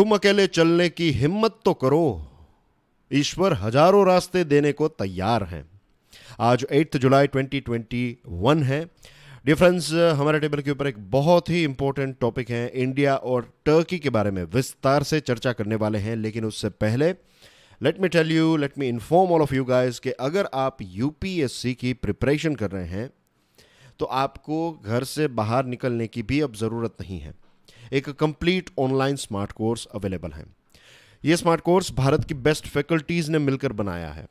तुम अकेले चलने की हिम्मत तो करो ईश्वर हजारों रास्ते देने को तैयार हैं आज एट्थ जुलाई 2021 है डिफ्रेंस हमारे टेबल के ऊपर एक बहुत ही इंपॉर्टेंट टॉपिक है इंडिया और टर्की के बारे में विस्तार से चर्चा करने वाले हैं लेकिन उससे पहले let me tell you let me inform all of you guys कि अगर आप यूपीएससी की प्रिपरेशन कर रहे हैं तो आपको घर से बाहर निकलने की भी अब ज़रूरत नहीं है एक complete online smart course available है यह स्मार्ट कोर्स भारत की बेस्ट फैकल्टीज़ ने मिलकर बनाया है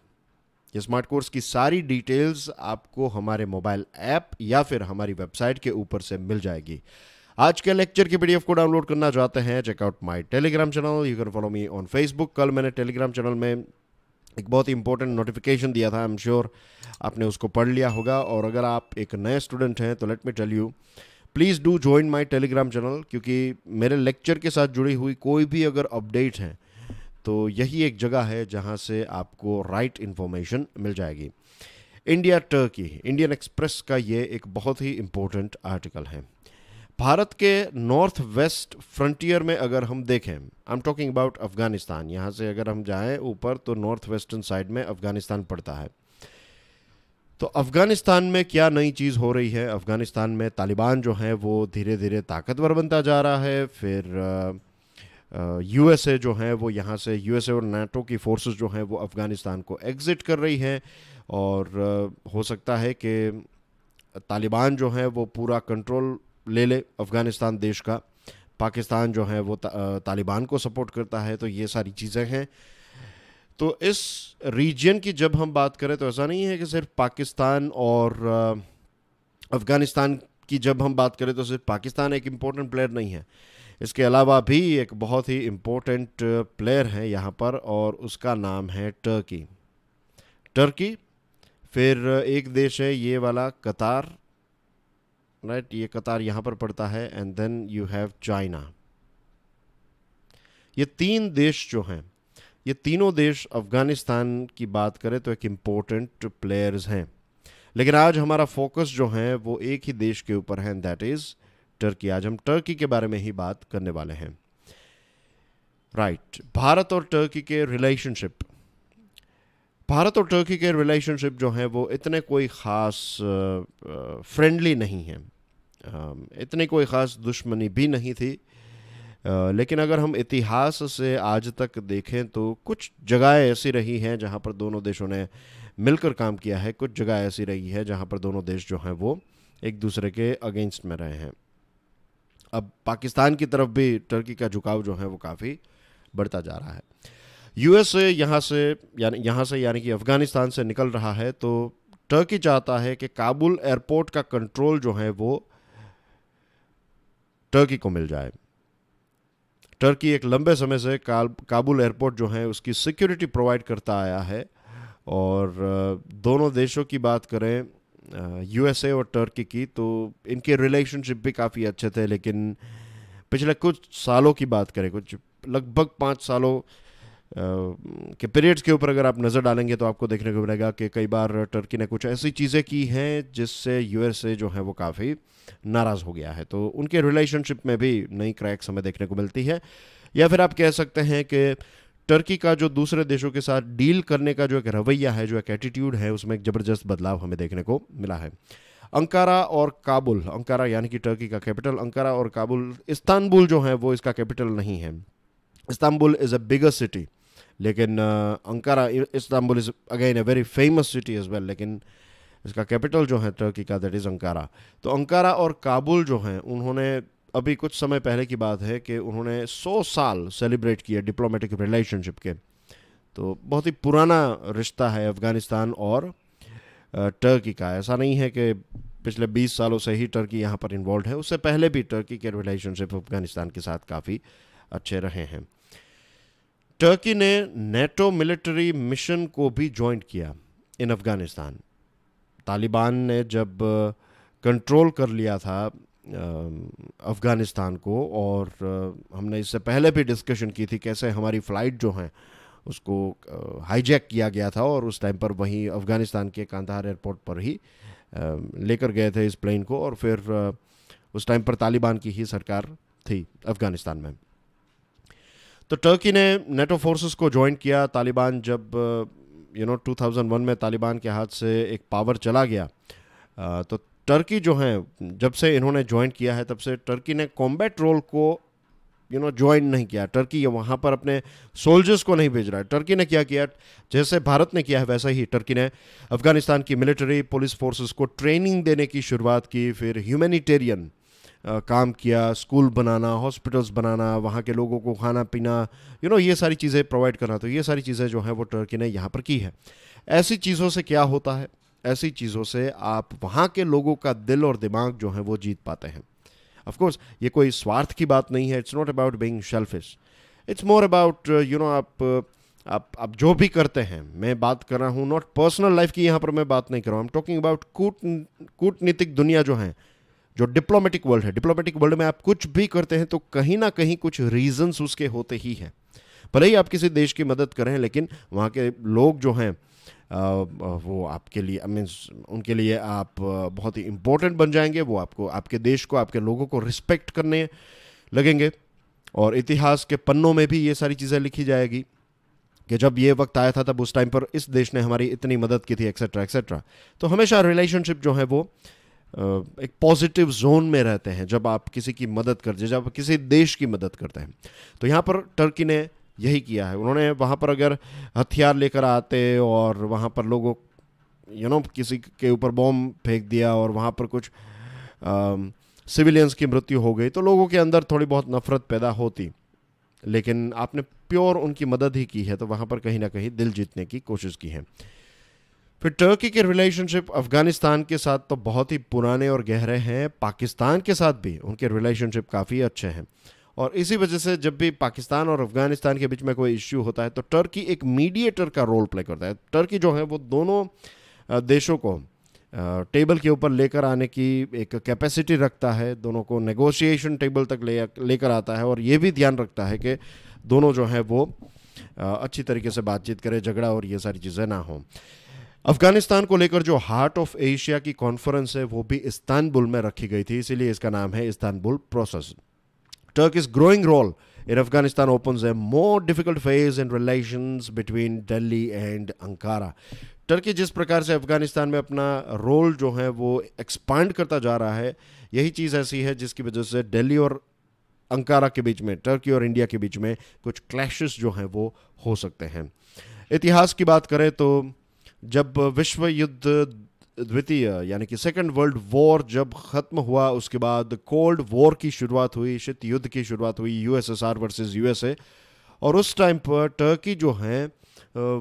यह स्मार्ट कोर्स की सारी डिटेल्स आपको हमारे मोबाइल ऐप या फिर हमारी वेबसाइट के ऊपर से मिल जाएगी आज के लेक्चर की पीडीएफ को डाउनलोड करना चाहते हैं check out my Telegram channel you can follow me on Facebook कल मैंने टेलीग्राम चैनल में एक बहुत ही इंपॉर्टेंट नोटिफिकेशन दिया था आई एम श्योर आपने उसको पढ़ लिया होगा और अगर आप एक नए स्टूडेंट हैं तो let me tell you please do join my Telegram channel क्योंकि मेरे लेक्चर के साथ जुड़ी हुई कोई भी अगर अपडेट है तो यही एक जगह है जहाँ से आपको राइट इन्फॉर्मेशन मिल जाएगी इंडिया टर्की इंडियन एक्सप्रेस का ये एक बहुत ही इम्पोर्टेंट आर्टिकल है भारत के नॉर्थ वेस्ट फ्रंटियर में अगर हम देखें I am talking about Afghanistan यहाँ से अगर हम जाएं ऊपर तो नॉर्थ वेस्टर्न साइड में अफ़गानिस्तान पड़ता है तो अफ़गानिस्तान में क्या नई चीज़ हो रही है अफ़गानिस्तान में तालिबान जो हैं वो धीरे धीरे ताकतवर बनता जा रहा है फिर यूएसए जो हैं वो यहाँ से यूएसए और नाटो की फोर्सेस जो हैं वो अफ़गानिस्तान को एग्ज़िट कर रही हैं और आ, हो सकता है कि तालिबान जो हैं वो पूरा कंट्रोल ले ले अफ़गानिस्तान देश का पाकिस्तान जो है वो ता, तालिबान को सपोर्ट करता है तो ये सारी चीज़ें हैं तो इस रीजन की जब हम बात करें तो ऐसा नहीं है कि सिर्फ पाकिस्तान और अफ़गानिस्तान की जब हम बात करें तो सिर्फ पाकिस्तान एक इम्पोर्टेंट प्लेयर नहीं है इसके अलावा भी एक बहुत ही इम्पोर्टेंट प्लेयर है यहाँ पर और उसका नाम है टर्की टर्की फिर एक देश है ये वाला कतार राइट ये कतार यहाँ पर पड़ता है and then you have China ये तीन देश जो हैं ये तीनों देश अफ़गानिस्तान की बात करें तो एक इम्पोर्टेंट प्लेयर्स हैं लेकिन आज हमारा फोकस जो है वो एक ही देश के ऊपर है दैट इज़ टर्की आज हम टर्की के बारे में ही बात करने वाले हैं राइट right. भारत और टर्की के रिलेशनशिप भारत और टर्की के रिलेशनशिप जो हैं वो इतने कोई ख़ास फ्रेंडली नहीं हैं इतने कोई ख़ास दुश्मनी भी नहीं थी लेकिन अगर हम इतिहास से आज तक देखें तो कुछ जगहें ऐसी रही हैं जहाँ पर दोनों देशों ने मिलकर काम किया है कुछ जगह ऐसी रही है जहाँ पर दोनों देश जो हैं वो एक दूसरे के अगेंस्ट में रहे हैं अब पाकिस्तान की तरफ भी टर्की का झुकाव जो है वो काफ़ी बढ़ता जा रहा है यूएस यहाँ से यानी यहाँ से यानी कि अफ़गानिस्तान से निकल रहा है तो टर्की चाहता है कि काबुल एयरपोर्ट का कंट्रोल जो है वो टर्की को मिल जाए टर्की एक लंबे समय से काबुल एयरपोर्ट जो है उसकी सिक्योरिटी प्रोवाइड करता आया है और दोनों देशों की बात करें यूएसए और टर्की की तो इनके रिलेशनशिप भी काफ़ी अच्छे थे लेकिन पिछले कुछ सालों की बात करें कुछ लगभग पाँच सालों के पीरियड्स के ऊपर अगर आप नज़र डालेंगे तो आपको देखने को मिलेगा कि कई बार टर्की ने कुछ ऐसी चीज़ें की हैं जिससे यूएसए जो है वो काफ़ी नाराज़ हो गया है तो उनके रिलेशनशिप में भी नई क्रैक्स हमें देखने को मिलती है या फिर आप कह सकते हैं कि टर्की का जो दूसरे देशों के साथ डील करने का जो एक रवैया है जो एक एटीट्यूड है उसमें एक ज़बरदस्त बदलाव हमें देखने को मिला है अंकारा और काबुल अंकारा यानी कि टर्की का कैपिटल अंकारा और काबुल इस्तानबुल जो है वो इसका कैपिटल नहीं है Istanbul is a bigger city लेकिन Ankara Istanbul is again a very famous city is well लेकिन इसका कैपिटल जो है टर्की का दैट इज़ अंकारा तो अंकारा और काबुल जो हैं उन्होंने अभी कुछ समय पहले की बात है कि उन्होंने 100 साल सेलिब्रेट किया डिप्लोमेटिक रिलेशनशिप के तो बहुत ही पुराना रिश्ता है अफ़गानिस्तान और टर्की का ऐसा नहीं है कि पिछले 20 सालों से ही टर्की यहाँ पर इन्वॉल्व है उससे पहले भी टर्की के रिलेशनशिप अफ़गानिस्तान के साथ काफ़ी अच्छे रहे हैं टर्की ने नेटो मिलिट्री मिशन को भी ज्वाइन किया इन अफ़गानिस्तान तालिबान ने जब कंट्रोल कर लिया था अफ़गानिस्तान को और हमने इससे पहले भी डिस्कशन की थी कैसे हमारी फ़्लाइट जो हैं उसको हाईजैक किया गया था और उस टाइम पर वहीं अफ़गानिस्तान के कांधार एयरपोर्ट पर ही लेकर गए थे इस प्लेन को और फिर उस टाइम पर तालिबान की ही सरकार थी अफ़गानिस्तान में तो टर्की ने नेटो फोर्सेस को ज्वाइन किया तालिबान जब यू नो 2001 में तालिबान के हाथ से एक पावर चला गया uh, तो टर्की जो है जब से इन्होंने ज्वाइन किया है तब से टर्की ने कॉम्बैट रोल को यू नो ज्वाइन नहीं किया टर्की वहाँ पर अपने सोल्जर्स को नहीं भेज रहा है टर्की ने क्या किया जैसे भारत ने किया है वैसा ही टर्की ने अफगानिस्तान की मिलिट्री पुलिस फोर्सेस को ट्रेनिंग देने की शुरुआत की फिर ह्यूमैनिटेरियन काम किया स्कूल बनाना हॉस्पिटल्स बनाना वहाँ के लोगों को खाना पीना यू नो ये सारी चीज़ें प्रोवाइड करना तो ये सारी चीज़ें जो हैं वो टर्की ने यहाँ पर की है ऐसी चीज़ों से क्या होता है ऐसी चीज़ों से आप वहाँ के लोगों का दिल और दिमाग जो है वो जीत पाते हैं ऑफकोर्स ये कोई स्वार्थ की बात नहीं है it's not about being selfish it's more about you know आप आप आप जो भी करते हैं मैं बात कर रहा हूँ नॉट पर्सनल लाइफ की यहाँ पर मैं बात नहीं कर रहा हूँ आई एम टॉकिंग अबाउट कूट कूटनीतिक दुनिया जो है जो डिप्लोमेटिक वर्ल्ड है डिप्लोमेटिक वर्ल्ड में आप कुछ भी करते हैं तो कहीं ना कहीं कुछ रीजंस उसके होते ही हैं भले ही आप किसी देश की मदद करें लेकिन वहाँ के लोग जो हैं वो आपके लिए आई मीन्स उनके लिए आप बहुत ही इम्पोर्टेंट बन जाएंगे वो आपको आपके देश को आपके लोगों को रिस्पेक्ट करने लगेंगे और इतिहास के पन्नों में भी ये सारी चीज़ें लिखी जाएगी कि जब ये वक्त आया था तब उस टाइम पर इस देश ने हमारी इतनी मदद की थी एक्सेट्रा एक्सेट्रा तो हमेशा रिलेशनशिप जो है वो एक पॉजिटिव जोन में रहते हैं जब आप किसी की मदद करते हैं जब किसी देश की मदद करते हैं तो यहाँ पर टर्की ने यही किया है उन्होंने वहाँ पर अगर हथियार लेकर आते और वहाँ पर लोगों यू नो किसी के ऊपर बॉम्ब फेंक दिया और वहाँ पर कुछ सिविलियंस की मृत्यु हो गई तो लोगों के अंदर थोड़ी बहुत नफरत पैदा होती लेकिन आपने प्योर उनकी मदद ही की है तो वहाँ पर कहीं ना कहीं दिल जीतने की कोशिश की है फिर टर्की के रिलेशनशिप अफगानिस्तान के साथ तो बहुत ही पुराने और गहरे हैं पाकिस्तान के साथ भी उनके रिलेशनशिप काफ़ी अच्छे हैं और इसी वजह से जब भी पाकिस्तान और अफगानिस्तान के बीच में कोई इश्यू होता है तो टर्की एक मीडिएटर का रोल प्ले करता है टर्की जो है वो दोनों देशों को टेबल के ऊपर लेकर आने की एक कैपेसिटी रखता है दोनों को नेगोशिएशन टेबल तक ले लेकर आता है और ये भी ध्यान रखता है कि दोनों जो हैं वो अच्छी तरीके से बातचीत करें झगड़ा और ये सारी चीज़ें ना हों अफगानिस्तान को लेकर जो हार्ट ऑफ एशिया की कॉन्फ्रेंस है वो भी इस्तानबुल में रखी गई थी इसीलिए इसका नाम है Istanbul process Turk is growing role in Afghanistan open a more difficult phase in relation between Delhi and Ankara Turkey जिस प्रकार से अफ़गानिस्तान में अपना रोल जो है वो एक्सपांड करता जा रहा है यही चीज़ ऐसी है जिसकी वजह से दिल्ली और अंकारा के बीच में टर्की और इंडिया के बीच में कुछ क्लैशेस जो हैं वो हो सकते हैं इतिहास की बात करें तो जब विश्व युद्ध द्वितीय यानी कि सेकेंड वर्ल्ड वॉर जब ख़त्म हुआ उसके बाद कोल्ड वॉर की शुरुआत हुई शीत युद्ध की शुरुआत हुई यूएसएसआर वर्सेस यूएसए और उस टाइम पर टर्की जो हैं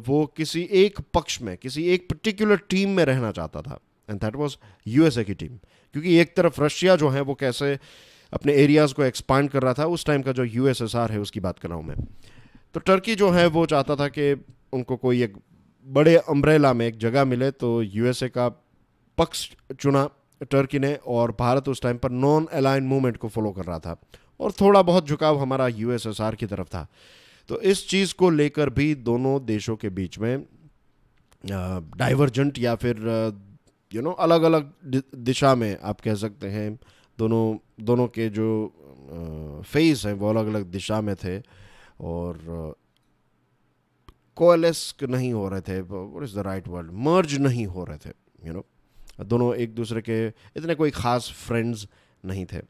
वो किसी एक पक्ष में किसी एक पर्टिकुलर टीम में रहना चाहता था एंड दैट वाज यूएसए की टीम क्योंकि एक तरफ रशिया जो है वो कैसे अपने एरियाज़ को एक्सपांड कर रहा था उस टाइम का जो यूएसएसआर है उसकी बात कर रहा हूँ मैं तो टर्की जो है वो चाहता था कि उनको कोई एक बड़े अम्ब्रेला में एक जगह मिले तो यूएसए का पक्ष चुना टर्की ने और भारत उस टाइम पर नॉन अलाइन मूवमेंट को फॉलो कर रहा था और थोड़ा बहुत झुकाव हमारा यूएसएसआर की तरफ था तो इस चीज़ को लेकर भी दोनों देशों के बीच में डाइवर्जेंट या फिर यू नो अलग अलग दिशा में आप कह सकते हैं दोनों दोनों के जो फेस हैं वो अलग अलग दिशा में थे और कोलेस नहीं हो रहे थे what is the right world merge नहीं हो रहे थे यू you नो know? दोनों एक दूसरे के इतने कोई ख़ास फ्रेंड्स नहीं थे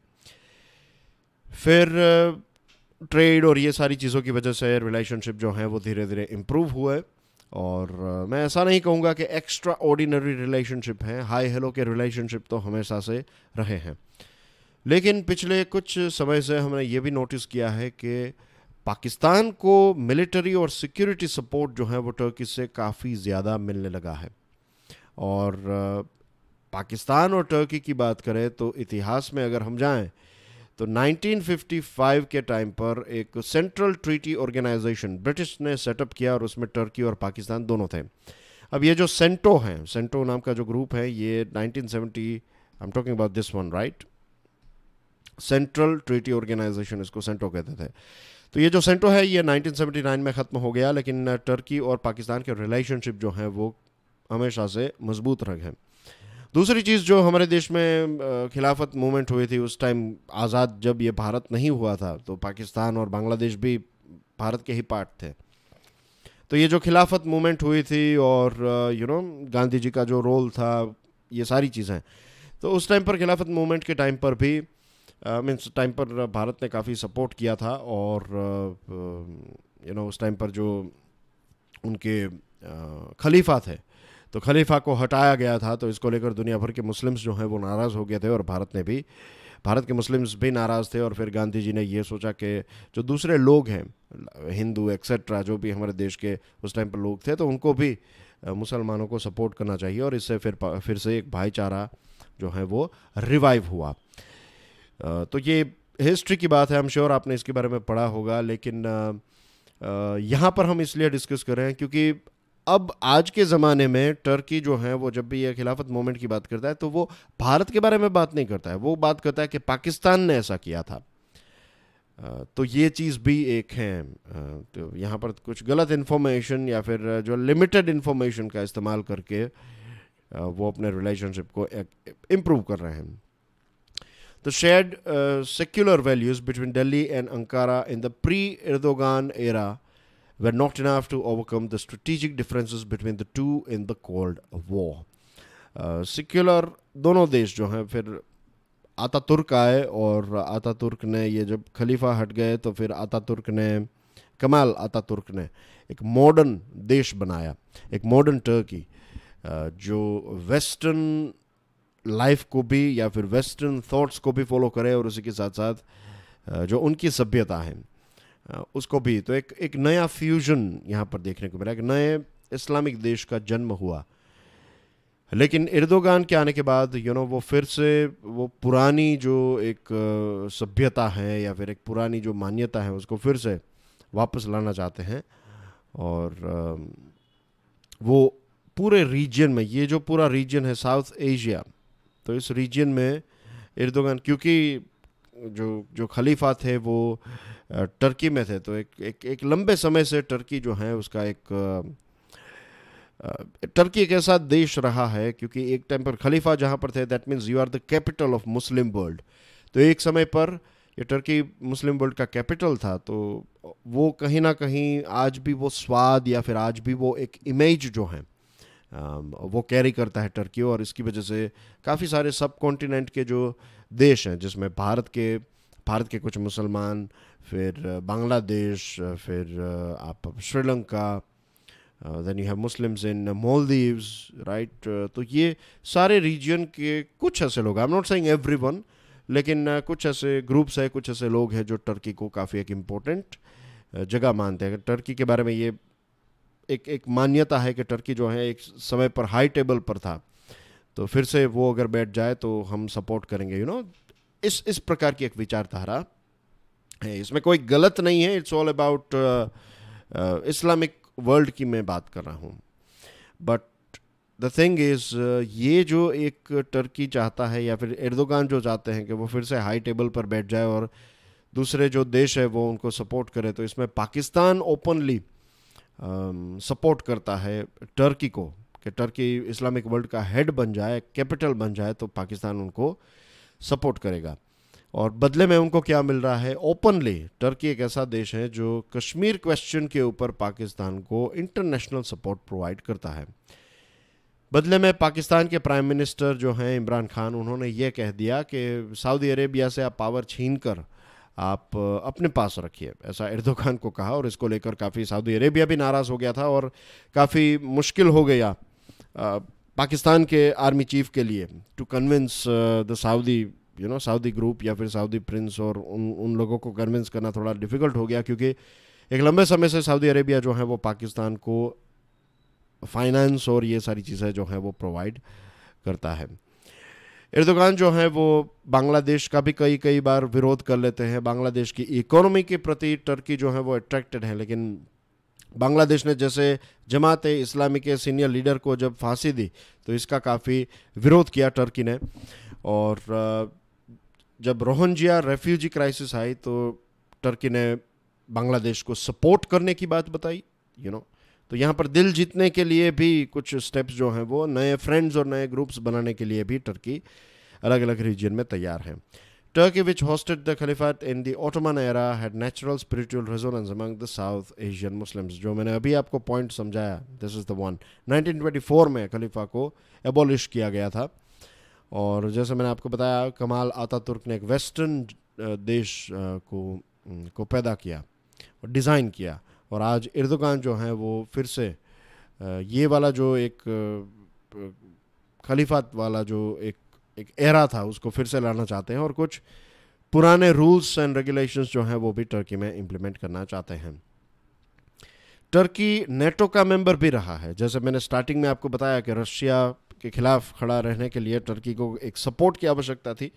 फिर ट्रेड uh, और ये सारी चीज़ों की वजह से रिलेशनशिप जो हैं वो धीरे धीरे इम्प्रूव हुए और uh, मैं ऐसा नहीं कहूँगा कि एक्स्ट्रा ऑर्डिनरी रिलेशनशिप हैं हाई हेलो के रिलेशनशिप तो हमेशा से रहे हैं लेकिन पिछले कुछ समय से हमने ये भी नोटिस किया है कि पाकिस्तान को मिलिट्री और सिक्योरिटी सपोर्ट जो है वो टर्की से काफ़ी ज़्यादा मिलने लगा है और पाकिस्तान और टर्की की बात करें तो इतिहास में अगर हम जाएं तो 1955 के टाइम पर एक सेंट्रल ट्रीटी ऑर्गेनाइजेशन ब्रिटिश ने सेटअप किया और उसमें टर्की और पाकिस्तान दोनों थे अब ये जो सेंटो हैं सेंटो नाम का जो ग्रुप है ये 1970 I am talking about this one right central treaty organisation इसको सेंटो कहते थे तो ये जो सेंटो है ये 1979 में ख़त्म हो गया लेकिन टर्की और पाकिस्तान के रिलेशनशिप जो हैं वो हमेशा से मजबूत रंग हैं दूसरी चीज़ जो हमारे देश में खिलाफत मूवमेंट हुई थी उस टाइम आज़ाद जब ये भारत नहीं हुआ था तो पाकिस्तान और बांग्लादेश भी भारत के ही पार्ट थे तो ये जो खिलाफत मूवमेंट हुई थी और यू नो गांधी जी का जो रोल था ये सारी चीज़ें तो उस टाइम पर खिलाफत मूवमेंट के टाइम पर भी मीन्स टाइम पर भारत ने काफ़ी सपोर्ट किया था और यू uh, नो उस टाइम पर जो उनके uh, खलीफा थे तो खलीफा को हटाया गया था तो इसको लेकर दुनिया भर के मुस्लिम्स जो हैं वो नाराज़ हो गए थे और भारत ने भी भारत के मुस्लिम्स भी नाराज़ थे और फिर गांधी जी ने ये सोचा कि जो दूसरे लोग हैं हिंदू एक्सेट्रा जो भी हमारे देश के उस टाइम पर लोग थे तो उनको भी uh, मुसलमानों को सपोर्ट करना चाहिए और इससे फिर फिर से एक भाईचारा जो है वो रिवाइव हुआ तो ये हिस्ट्री की बात है हम श्योर आपने इसके बारे में पढ़ा होगा लेकिन यहाँ पर हम इसलिए डिस्कस कर रहे हैं क्योंकि अब आज के ज़माने में टर्की जो है वो जब भी ये खिलाफत मोमेंट की बात करता है तो वो भारत के बारे में बात नहीं करता है वो बात करता है कि पाकिस्तान ने ऐसा किया था तो ये चीज़ भी एक है तो यहाँ पर कुछ गलत इन्फॉर्मेशन या फिर जो लिमिटेड इन्फॉर्मेशन का इस्तेमाल करके वो अपने रिलेशनशिप को इम्प्रूव कर रहे हैं the shared uh, secular values between Delhi and Ankara in the pre Erdogan era were not enough to overcome the strategic differences between the two in the Cold War. Secular दोनों देश जो हैं फिर आता तुर्क आए और आता तुर्क ने ये जब खलीफा हट गए तो फिर आता तुर्क ने कमाल आता तुर्क ने एक मॉडर्न देश बनाया एक मॉडर्न टर्की जो वेस्टर्न लाइफ को भी या फिर वेस्टर्न थॉट्स को भी फॉलो करें और उसी के साथ साथ जो उनकी सभ्यता है उसको भी तो एक एक नया फ्यूजन यहाँ पर देखने को मिला एक नए इस्लामिक देश का जन्म हुआ लेकिन इर्दोगान के आने के बाद यू नो वो फिर से वो पुरानी जो एक सभ्यता है या फिर एक पुरानी जो मान्यता है उसको फिर से वापस लाना चाहते हैं और वो पूरे रीजन में ये जो पूरा रीजन है साउथ एशिया तो इस रीजन में इर्दोगन क्योंकि जो जो खलीफा थे वो टर्की में थे तो एक एक, एक लंबे समय से टर्की जो है उसका एक टर्की एक ऐसा देश रहा है क्योंकि एक टाइम पर खलीफा जहाँ पर थे that means you are the capital of Muslim world तो एक समय पर ये टर्की मुस्लिम वर्ल्ड का कैपिटल था तो वो कहीं ना कहीं आज भी वो स्वाद या फिर आज भी वो एक इमेज जो है Um, वो कैरी करता है टर्की और इसकी वजह से काफ़ी सारे सब कॉन्टिनेंट के जो देश हैं जिसमें भारत के भारत के कुछ मुसलमान फिर uh, बांग्लादेश uh, फिर uh, आप Sri Lanka then you have Muslims in Maldives right तो ये सारे रीजन के कुछ ऐसे लोग I am not saying everyone लेकिन कुछ ऐसे ग्रुप्स है कुछ ऐसे लोग हैं जो टर्की को काफ़ी एक इम्पोर्टेंट जगह मानते हैं टर्की के बारे में ये एक एक मान्यता है कि टर्की जो है एक समय पर हाई टेबल पर था तो फिर से वो अगर बैठ जाए तो हम सपोर्ट करेंगे यू you नो know? इस इस प्रकार की एक विचारधारा है इसमें कोई गलत नहीं है it's all about Islamic world की मैं बात कर रहा हूँ बट द थिंग इज़ ये जो एक टर्की चाहता है या फिर एर्दोगान जो चाहते हैं कि वो फिर से हाई टेबल पर बैठ जाए और दूसरे जो देश है वो उनको सपोर्ट करे तो इसमें पाकिस्तान ओपनली सपोर्ट करता है टर्की को कि टर्की इस्लामिक वर्ल्ड का हेड बन जाए कैपिटल बन जाए तो पाकिस्तान उनको सपोर्ट करेगा और बदले में उनको क्या मिल रहा है ओपनली टर्की एक ऐसा देश है जो कश्मीर क्वेश्चन के ऊपर पाकिस्तान को इंटरनेशनल सपोर्ट प्रोवाइड करता है बदले में पाकिस्तान के प्राइम मिनिस्टर जो हैं इमरान खान उन्होंने ये कह दिया कि सऊदी अरेबिया से आप पावर छीन कर आप अपने पास रखिए ऐसा खान को कहा और इसको लेकर काफ़ी सऊदी अरेबिया भी नाराज़ हो गया था और काफ़ी मुश्किल हो गया पाकिस्तान के आर्मी चीफ के लिए to convince the Saudi you know Saudi group या फिर सऊदी प्रिंस और उन उन लोगों को कन्विंस करना थोड़ा डिफ़िकल्ट हो गया क्योंकि एक लंबे समय से सऊदी अरेबिया जो है वो पाकिस्तान को फाइनेंस और ये सारी चीज़ें जो हैं वो प्रोवाइड करता है इर्दोगान जो हैं वो बांग्लादेश का भी कई कई बार विरोध कर लेते हैं बांग्लादेश की इकोनॉमी के प्रति टर्की जो है वो अट्रैक्टेड है लेकिन बांग्लादेश ने जैसे जमात इस्लामी के सीनियर लीडर को जब फांसी दी तो इसका काफ़ी विरोध किया टर्की ने और जब रोहनजिया रेफ्यूजी क्राइसिस आई तो टर्की ने बांग्लादेश को सपोर्ट करने की बात बताई यू you नो know, तो यहाँ पर दिल जीतने के लिए भी कुछ स्टेप्स जो हैं वो नए फ्रेंड्स और नए ग्रुप्स बनाने के लिए भी टर्की अलग अलग रीजन में तैयार है Turkey which hosted the Khilafat in the Ottoman era had natural spiritual resonance among the South Asian Muslims जो मैंने अभी आपको पॉइंट समझाया दिस इज़ द वन 1924 में खलीफा को एबॉलिश किया गया था और जैसे मैंने आपको बताया कमाल आता तुर्क ने एक वेस्टर्न देश को को पैदा किया और डिज़ाइन किया और आज इर्दगान जो हैं वो फिर से ये वाला जो एक खलीफात वाला जो एक एक एरा था उसको फिर से लाना चाहते हैं और कुछ पुराने रूल्स एंड रेगुलेशंस जो हैं वो भी टर्की में इम्प्लीमेंट करना चाहते हैं टर्की नेटो का मेंबर भी रहा है जैसे मैंने स्टार्टिंग में आपको बताया कि रशिया के खिलाफ खड़ा रहने के लिए टर्की को एक सपोर्ट की आवश्यकता थी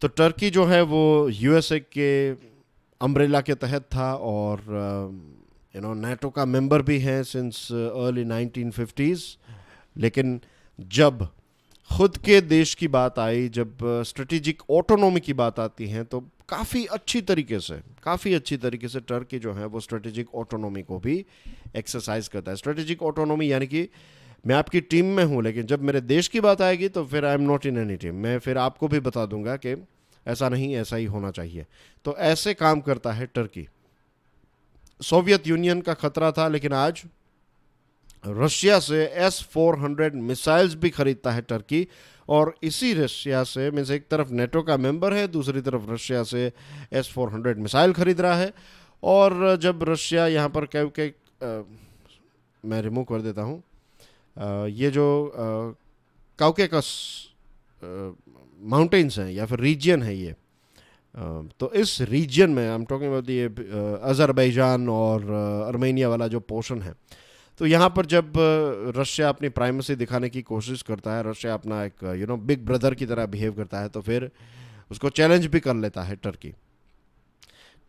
तो टर्की जो है वो यूएसए के अम्ब्रेला के तहत था और यू नो नेटो का मेंबर भी हैं सिंस अर्ली नाइनटीन लेकिन जब खुद के देश की बात आई जब स्ट्रेटेजिक uh, ऑटोनॉमी की बात आती है तो काफ़ी अच्छी तरीके से काफ़ी अच्छी तरीके से टर्की जो है वो स्ट्रेटेजिक ऑटोनॉमी को भी एक्सरसाइज करता है स्ट्रेटेजिक ऑटोनॉमी यानी कि मैं आपकी टीम में हूँ लेकिन जब मेरे देश की बात आएगी तो फिर I am not in any team मैं फिर आपको भी बता दूंगा कि ऐसा नहीं ऐसा ही होना चाहिए तो ऐसे काम करता है टर्की सोवियत यूनियन का खतरा था लेकिन आज रशिया से एस हंड्रेड मिसाइल्स भी खरीदता है टर्की और इसी रशिया से मीन्स एक तरफ नेटो का मेंबर है दूसरी तरफ रशिया से एस हंड्रेड मिसाइल खरीद रहा है और जब रशिया यहाँ पर कह के मैं रिमूव कर देता हूँ ये जो काउकेकस माउंटेन्स हैं या फिर रीजन है ये तो इस रीजन में आई एम टॉकिंग अबाउट ये अज़रबैजान और अर्मेनिया वाला जो पोर्शन है तो यहाँ पर जब रशिया अपनी प्राइमेसी दिखाने की कोशिश करता है रशिया अपना एक यू नो बिग ब्रदर की तरह बिहेव करता है तो फिर उसको चैलेंज भी कर लेता है टर्की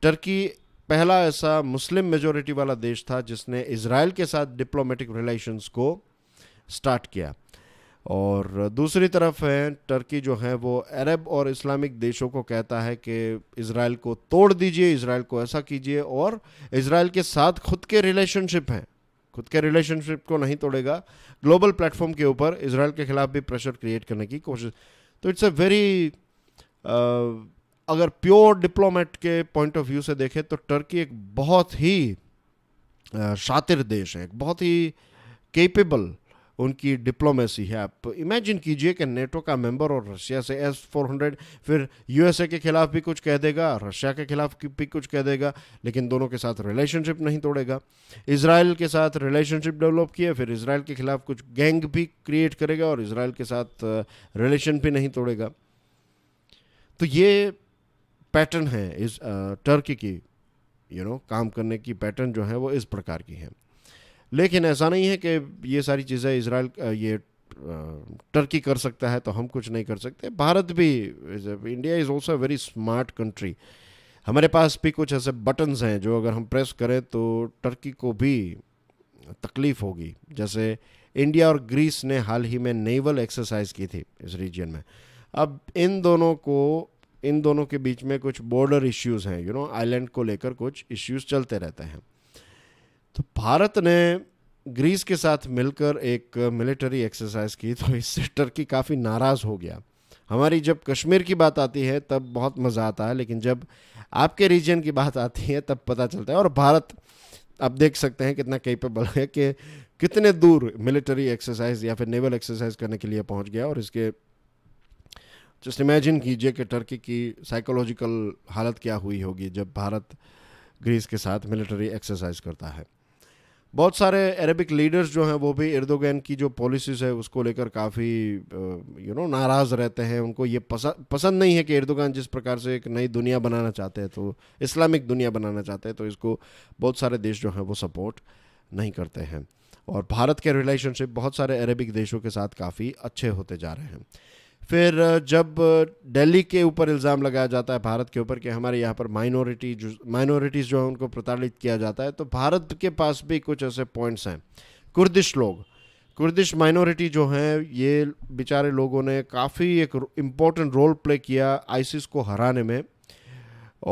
टर्की पहला ऐसा मुस्लिम मेजोरिटी वाला देश था जिसने इसराइल के साथ डिप्लोमेटिक रिलेशंस को स्टार्ट किया और दूसरी तरफ है टर्की जो है वो अरब और इस्लामिक देशों को कहता है कि इसराइल को तोड़ दीजिए इसराइल को ऐसा कीजिए और इसराइल के साथ खुद के रिलेशनशिप हैं खुद के रिलेशनशिप को नहीं तोड़ेगा ग्लोबल प्लेटफॉर्म के ऊपर इसराइल के ख़िलाफ़ भी प्रेशर क्रिएट करने की कोशिश तो इट्स अ वेरी अगर प्योर डिप्लोमेट के पॉइंट ऑफ व्यू से देखें तो टर्की एक बहुत ही शातिर देश है एक बहुत ही केपेबल उनकी डिप्लोमेसी है आप इमेजिन कीजिए कि नेटो का मेंबर और रशिया से एस हंड्रेड फिर यूएसए के खिलाफ भी कुछ कह देगा रशिया के खिलाफ भी कुछ कह देगा लेकिन दोनों के साथ रिलेशनशिप नहीं तोड़ेगा इसराइल के साथ रिलेशनशिप डेवलप किए फिर इसराइल के खिलाफ कुछ गैंग भी क्रिएट करेगा और इसराइल के साथ रिलेशन भी नहीं तोड़ेगा तो ये पैटर्न है इस टर्की की यू you नो know, काम करने की पैटर्न जो है वो इस प्रकार की है लेकिन ऐसा नहीं है कि ये सारी चीज़ें इसराइल ये टर्की कर सकता है तो हम कुछ नहीं कर सकते भारत भी India is also very smart country हमारे पास भी कुछ ऐसे बटन्स हैं जो अगर हम प्रेस करें तो टर्की को भी तकलीफ़ होगी जैसे इंडिया और ग्रीस ने हाल ही में नेवल एक्सरसाइज की थी इस रीजन में अब इन दोनों को इन दोनों के बीच में कुछ बॉर्डर इश्यूज़ हैं यू नो आइलैंड को लेकर कुछ इश्यूज़ चलते रहते हैं तो भारत ने ग्रीस के साथ मिलकर एक मिलिट्री एक्सरसाइज की तो इससे टर्की काफ़ी नाराज़ हो गया हमारी जब कश्मीर की बात आती है तब बहुत मज़ा आता है लेकिन जब आपके रीजन की बात आती है तब पता चलता है और भारत आप देख सकते हैं कितना कैपेबल है कि कितने दूर मिलिट्री एक्सरसाइज या फिर नेवल एक्सरसाइज करने के लिए पहुंच गया और इसके जस्ट इमेजिन कीजिए कि टर्की की साइकोलॉजिकल हालत क्या हुई होगी जब भारत ग्रीस के साथ मिलिट्री एक्सरसाइज करता है बहुत सारे अरबिक लीडर्स जो हैं वो भी इर्दोगैन की जो पॉलिसीज़ है उसको लेकर काफ़ी यू नो नाराज़ रहते हैं उनको ये पसंद पसंद नहीं है कि इर्दोगान जिस प्रकार से एक नई दुनिया बनाना चाहते हैं तो इस्लामिक दुनिया बनाना चाहते हैं तो इसको बहुत सारे देश जो हैं वो सपोर्ट नहीं करते हैं और भारत के रिलेशनशिप बहुत सारे अरबिक देशों के साथ काफ़ी अच्छे होते जा रहे हैं फिर जब दिल्ली के ऊपर इल्ज़ाम लगाया जाता है भारत के ऊपर कि हमारे यहाँ पर माइनॉरिटी जो माइनॉरिटीज़ जो है उनको प्रताड़ित किया जाता है तो भारत के पास भी कुछ ऐसे पॉइंट्स हैं कुर्दिश लोग कुर्दिश माइनॉरिटी जो हैं ये बेचारे लोगों ने काफ़ी एक इम्पोर्टेंट रोल प्ले किया आइसिस को हराने में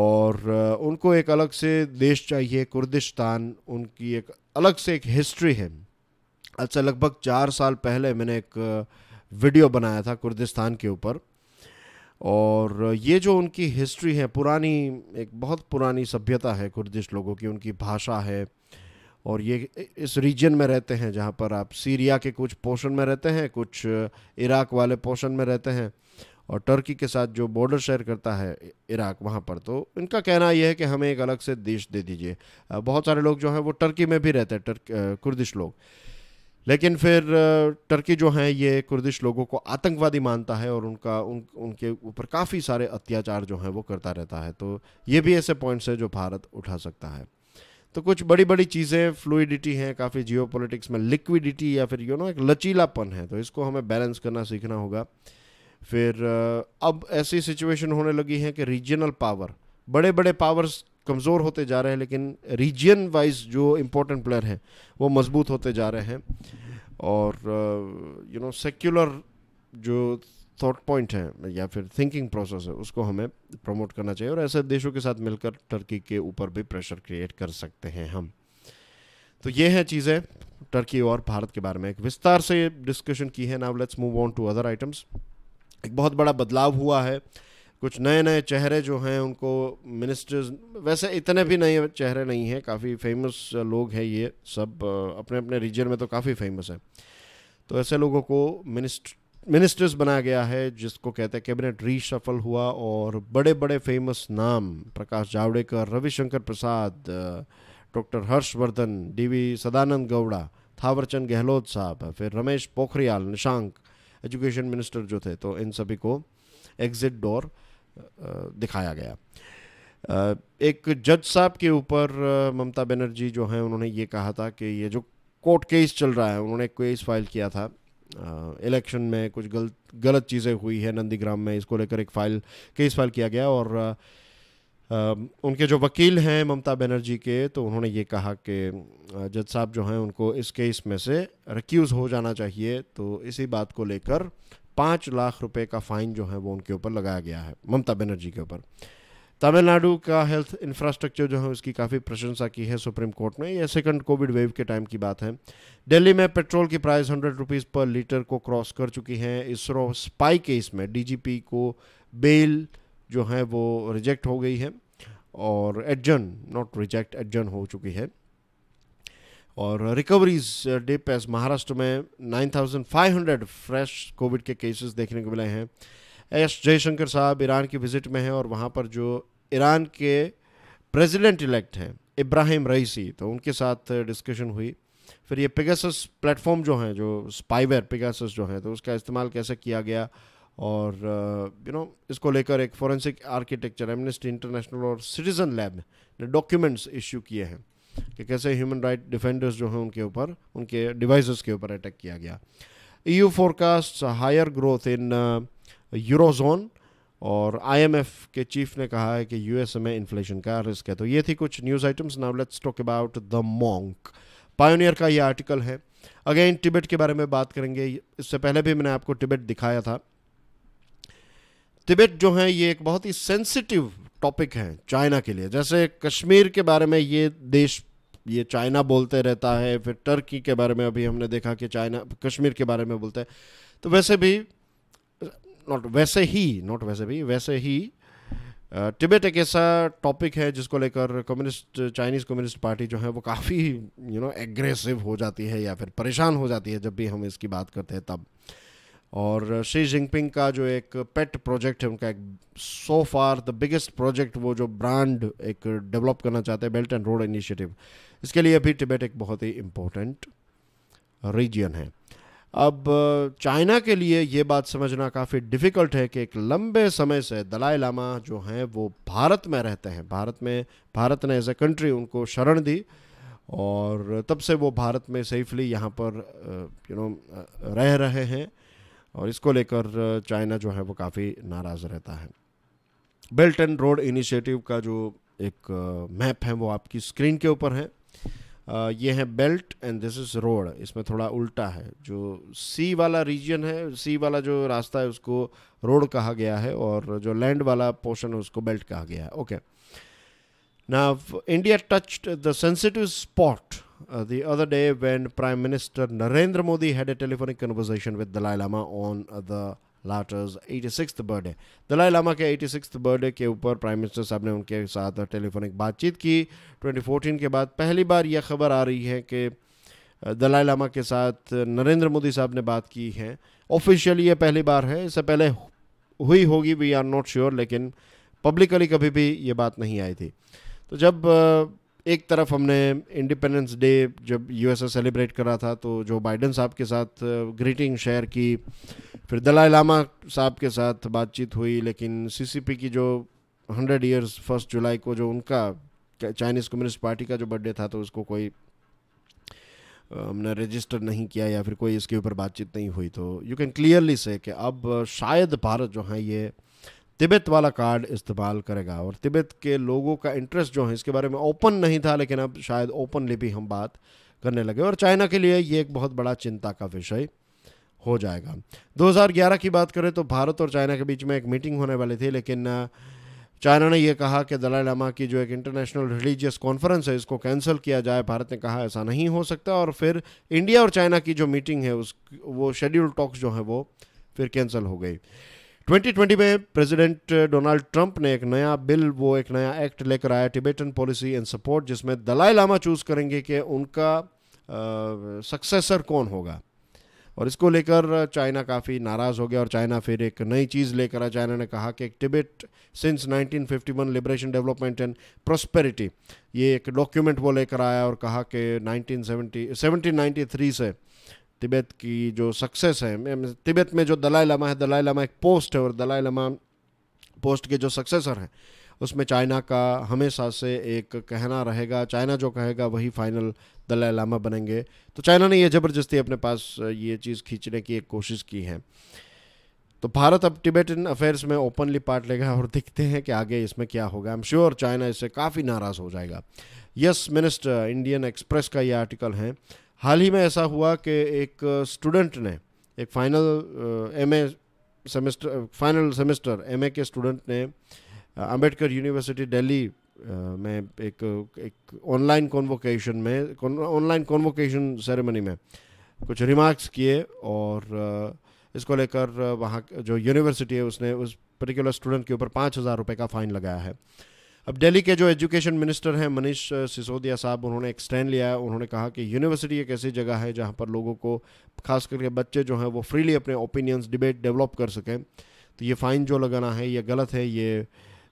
और उनको एक अलग से देश चाहिए कुर्दिस्तान उनकी एक अलग से एक हिस्ट्री है अच्छा लगभग चार साल पहले मैंने एक वीडियो बनाया था कुर्दिस्तान के ऊपर और ये जो उनकी हिस्ट्री है पुरानी एक बहुत पुरानी सभ्यता है कुर्दिश लोगों की उनकी भाषा है और ये इस रीजन में रहते हैं जहाँ पर आप सीरिया के कुछ पोर्शन में रहते हैं कुछ इराक वाले पोर्शन में रहते हैं और टर्की के साथ जो बॉर्डर शेयर करता है इराक वहाँ पर तो इनका कहना यह है कि हमें एक अलग से देश दे दीजिए बहुत सारे लोग जो हैं वो टर्की में भी रहते हैं टर्क कुर्दिश लोग लेकिन फिर टर्की जो है ये कुर्दिश लोगों को आतंकवादी मानता है और उनका उन उनके ऊपर काफ़ी सारे अत्याचार जो हैं वो करता रहता है तो ये भी ऐसे पॉइंट्स हैं जो भारत उठा सकता है तो कुछ बड़ी बड़ी चीज़ें फ्लूडिटी हैं काफ़ी जियो में लिक्विडिटी या फिर यू नो एक लचीलापन है तो इसको हमें बैलेंस करना सीखना होगा फिर अब ऐसी सिचुएशन होने लगी है कि रीजनल पावर बड़े बड़े पावर्स कमज़ोर होते जा रहे हैं लेकिन रीजन वाइज जो इम्पोर्टेंट प्लेयर हैं वो मजबूत होते जा रहे हैं और यू नो सेक्युलर जो थॉट पॉइंट है या फिर थिंकिंग प्रोसेस है उसको हमें प्रमोट करना चाहिए और ऐसे देशों के साथ मिलकर टर्की के ऊपर भी प्रेशर क्रिएट कर सकते हैं हम तो ये हैं चीज़ें टर्की और भारत के बारे में एक विस्तार से डिस्कशन की है now let's move on to other items एक बहुत बड़ा बदलाव हुआ है कुछ नए नए चेहरे जो हैं उनको मिनिस्टर्स वैसे इतने भी नए चेहरे नहीं हैं काफ़ी फेमस लोग हैं ये सब अपने अपने रीजन में तो काफ़ी फेमस हैं तो ऐसे लोगों को मिनिस्ट मिनिस्टर्स बनाया गया है जिसको कहते हैं कैबिनेट रीशफल हुआ और बड़े बड़े फेमस नाम प्रकाश जावड़ेकर रविशंकर प्रसाद डॉक्टर हर्षवर्धन वी सदानंद गौड़ा थावरचंद गहलोत साहब फिर रमेश पोखरियाल निशांक एजुकेशन मिनिस्टर जो थे तो इन सभी को एग्जिट डोर दिखाया गया एक जज साहब के ऊपर ममता बनर्जी जो हैं उन्होंने ये कहा था कि ये जो कोर्ट केस चल रहा है उन्होंने एक केस फाइल किया था इलेक्शन में कुछ गलत गलत चीज़ें हुई है नंदीग्राम में इसको लेकर एक फाइल केस फाइल किया गया और आ, उनके जो वकील हैं ममता बनर्जी के तो उन्होंने ये कहा कि जज साहब जो हैं उनको इस केस में से रिक्यूज़ हो जाना चाहिए तो इसी बात को लेकर पाँच लाख रुपए का फाइन जो है वो उनके ऊपर लगाया गया है ममता बनर्जी के ऊपर तमिलनाडु का हेल्थ इंफ्रास्ट्रक्चर जो है उसकी काफ़ी प्रशंसा की है सुप्रीम कोर्ट ने यह सेकंड कोविड वेव के टाइम की बात है दिल्ली में पेट्रोल की price hundred rupees per litre को क्रॉस कर चुकी है इसरो स्पाई केस में डीजीपी को बेल जो है वो रिजेक्ट हो गई है और एडजन नॉट रिजेक्ट एडजन हो चुकी है और रिकवरीज डिप एस महाराष्ट्र में 9,500 फ्रेश कोविड के केसेस देखने को मिले हैं एस जयशंकर साहब ईरान की विजिट में हैं और वहाँ पर जो ईरान के प्रेसिडेंट इलेक्ट हैं इब्राहिम रईसी तो उनके साथ डिस्कशन uh, हुई फिर ये पिगासस प्लेटफॉर्म जो हैं जो स्पाइवेयर पिगासस जो हैं तो उसका इस्तेमाल कैसे किया गया और यू uh, नो इसको लेकर एक फॉरेंसिक आर्किटेक्चर एमनेस्टी इंटरनेशनल और सिटीज़न लैब ने डॉक्यूमेंट्स इशू किए हैं कि कैसे ह्यूमन राइट डिफेंडर्स जो हैं उनके ऊपर उनके डिवाइसेस के ऊपर अटैक किया गया EU forecast higher growth in eurozone और आईएमएफ के चीफ ने कहा है कि यूएस में इन्फ्लेशन का रिस्क है तो ये थी कुछ news items now let's talk about the monk Pioneer का ये आर्टिकल है अगेन टिबेट के बारे में बात करेंगे इससे पहले भी मैंने आपको टिबेट दिखाया था टिबेट जो है ये एक बहुत ही सेंसिटिव टॉपिक हैं चाइना के लिए जैसे कश्मीर के बारे में ये देश ये चाइना बोलते रहता है फिर टर्की के बारे में अभी हमने देखा कि चाइना कश्मीर के बारे में बोलते हैं तो वैसे भी नॉट वैसे ही नॉट वैसे भी वैसे ही टिबेट एक ऐसा टॉपिक है जिसको लेकर कम्युनिस्ट चाइनीज़ कम्युनिस्ट पार्टी जो है वो काफ़ी यू नो एग्रेसिव हो जाती है या फिर परेशान हो जाती है जब भी हम इसकी बात करते हैं तब और शी जिनपिंग का जो एक पेट प्रोजेक्ट है उनका एक so far the biggest project वो जो ब्रांड एक डेवलप करना चाहते हैं बेल्ट एंड रोड इनिशिएटिव इसके लिए भी टिबेट एक बहुत ही इम्पोर्टेंट रीजन है अब चाइना के लिए ये बात समझना काफ़ी डिफ़िकल्ट है कि एक लंबे समय से दलाई लामा जो हैं वो भारत में रहते हैं भारत में भारत ने एज ए कंट्री उनको शरण दी और तब से वो भारत में सेफली यहाँ पर यू uh, नो uh, रह रहे हैं और इसको लेकर चाइना जो है वो काफ़ी नाराज़ रहता है बेल्ट एंड रोड इनिशिएटिव का जो एक मैप है वो आपकी स्क्रीन के ऊपर है ये है belt and this is road इसमें थोड़ा उल्टा है जो सी वाला रीजन है सी वाला जो रास्ता है उसको रोड कहा गया है और जो लैंड वाला पोर्शन है उसको बेल्ट कहा गया है ओके ना India touched the sensitive spot uh, the other day when Prime Minister Narendra Modi had a telephonic conversation with Dalai Lama on uh, the latter's 86th birthday Dalai Lama के 86th birthday के ऊपर prime minister साहब ने उनके साथ telephonic बातचीत की 2014 के बाद पहली बार यह खबर आ रही है कि दलाई uh, लामा के साथ नरेंद्र मोदी साहब ने बात की है ऑफिशियली ये पहली बार है इससे पहले हुई होगी वी आर नॉट श्योर लेकिन पब्लिकली कभी भी ये बात नहीं आई थी तो जब uh, एक तरफ हमने इंडिपेंडेंस डे जब यूएसए सेलिब्रेट करा था तो जो बाइडन साहब के साथ ग्रीटिंग शेयर की फिर दलाई लामा साहब के साथ बातचीत हुई लेकिन सीसीपी की जो हंड्रेड ईयर्स फर्स्ट जुलाई को जो उनका चाइनीज़ कम्युनिस्ट पार्टी का जो बर्थडे था तो उसको कोई हमने रजिस्टर नहीं किया या फिर कोई इसके ऊपर बातचीत नहीं हुई तो यू कैन क्लियरली से कि अब शायद भारत जो है ये तिब्बत वाला कार्ड इस्तेमाल करेगा और तिब्बत के लोगों का इंटरेस्ट जो है इसके बारे में ओपन नहीं था लेकिन अब शायद ओपनली भी हम बात करने लगे और चाइना के लिए ये एक बहुत बड़ा चिंता का विषय हो जाएगा 2011 की बात करें तो भारत और चाइना के बीच में एक मीटिंग होने वाली थी लेकिन चाइना ने यह कहा कि दलाई लामा की जो एक इंटरनेशनल रिलीजियस कॉन्फ्रेंस है इसको कैंसिल किया जाए भारत ने कहा ऐसा नहीं हो सकता और फिर इंडिया और चाइना की जो मीटिंग है उस वो शेड्यूल टॉक्स जो है वो फिर कैंसिल हो गई 2020 में प्रेसिडेंट डोनाल्ड ट्रंप ने एक नया बिल वो एक नया एक्ट लेकर आया टिबेटन पॉलिसी एंड सपोर्ट जिसमें दलाई लामा चूज़ करेंगे कि उनका सक्सेसर कौन होगा और इसको लेकर चाइना काफ़ी नाराज़ हो गया और चाइना फिर एक नई चीज़ लेकर आया चाइना ने कहा कि Tibet since 1951 liberation development and prosperity ये एक डॉक्यूमेंट वो लेकर आया और कहा कि 1970 1793 से तिब्बत की जो सक्सेस है तिब्बत में जो दलाई लामा है दलाई लामा एक पोस्ट है और दलाई लामा पोस्ट के जो सक्सेसर हैं उसमें चाइना का हमेशा से एक कहना रहेगा चाइना जो कहेगा वही फाइनल दलाई लामा बनेंगे तो चाइना ने यह ज़बरदस्ती अपने पास ये चीज़ खींचने की एक कोशिश की है तो भारत अब टिबेटन अफेयर्स में ओपनली पार्ट लेगा और दिखते हैं कि आगे इसमें क्या होगा आई एम श्योर चाइना इससे काफ़ी नाराज़ हो जाएगा यस मिनिस्टर इंडियन एक्सप्रेस का ये आर्टिकल है हाल ही में ऐसा हुआ कि एक स्टूडेंट ने एक final M semester final semester M के स्टूडेंट ने अम्बेडकर यूनिवर्सिटी दिल्ली में एक एक ऑनलाइन कॉन्वोकेशन में ऑनलाइन कॉन्वोकेशन सेरेमनी में कुछ रिमार्क्स किए और uh, इसको लेकर uh, वहाँ जो यूनिवर्सिटी है उसने उस पर्टिकुलर स्टूडेंट के ऊपर पाँच हज़ार रुपये का फ़ाइन लगाया है अब दिल्ली के जो एजुकेशन मिनिस्टर हैं मनीष सिसोदिया साहब उन्होंने एक स्टैंड लिया है उन्होंने कहा कि यूनिवर्सिटी एक ऐसी जगह है जहां पर लोगों को खास करके बच्चे जो हैं वो फ्रीली अपने ओपिनियंस डिबेट डेवलप कर सकें तो ये फ़ाइन जो लगाना है ये गलत है ये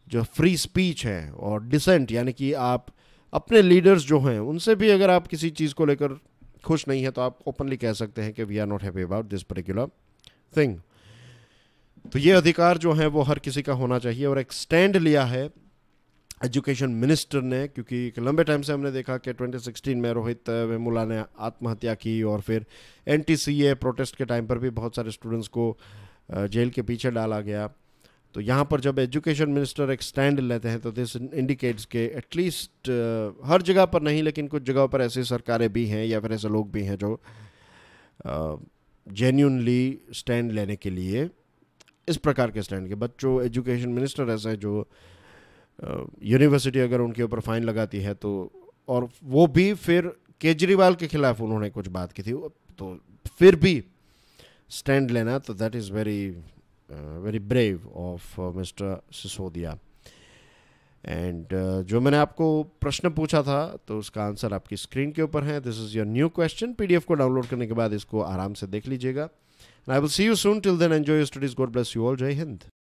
जो फ्री स्पीच है और डिसेंट यानी कि आप अपने लीडर्स जो हैं उनसे भी अगर आप किसी चीज़ को लेकर खुश नहीं है तो आप ओपनली कह सकते हैं कि we are not happy about this particular thing तो ये अधिकार जो है वो हर किसी का होना चाहिए और एक स्टैंड लिया है एजुकेशन मिनिस्टर ने क्योंकि एक लंबे टाइम से हमने देखा कि 2016 में रोहित वेमुला ने आत्महत्या की और फिर एन प्रोटेस्ट के टाइम पर भी बहुत सारे स्टूडेंट्स को जेल के पीछे डाला गया तो यहाँ पर जब एजुकेशन मिनिस्टर एक स्टैंड लेते हैं तो दिस इंडिकेट्स के एटलीस्ट हर जगह पर नहीं लेकिन कुछ जगह पर ऐसी सरकारें भी हैं या फिर ऐसे लोग भी हैं जो जेन्यूनली स्टैंड लेने के लिए इस प्रकार के स्टैंड के बच्चों एजुकेशन मिनिस्टर ऐसे हैं जो uh, यूनिवर्सिटी अगर उनके ऊपर फाइन लगाती है तो और वो भी फिर केजरीवाल के खिलाफ उन्होंने कुछ बात की थी तो फिर भी स्टैंड लेना तो that is very very brave of mister Sisodia and uh, जो मैंने आपको प्रश्न पूछा था तो उसका आंसर आपकी स्क्रीन के ऊपर है this is your new question PDF को डाउनलोड करने के बाद इसको आराम से देख लीजिएगा I will see you soon till then enjoy studies God bless you all जय हिंद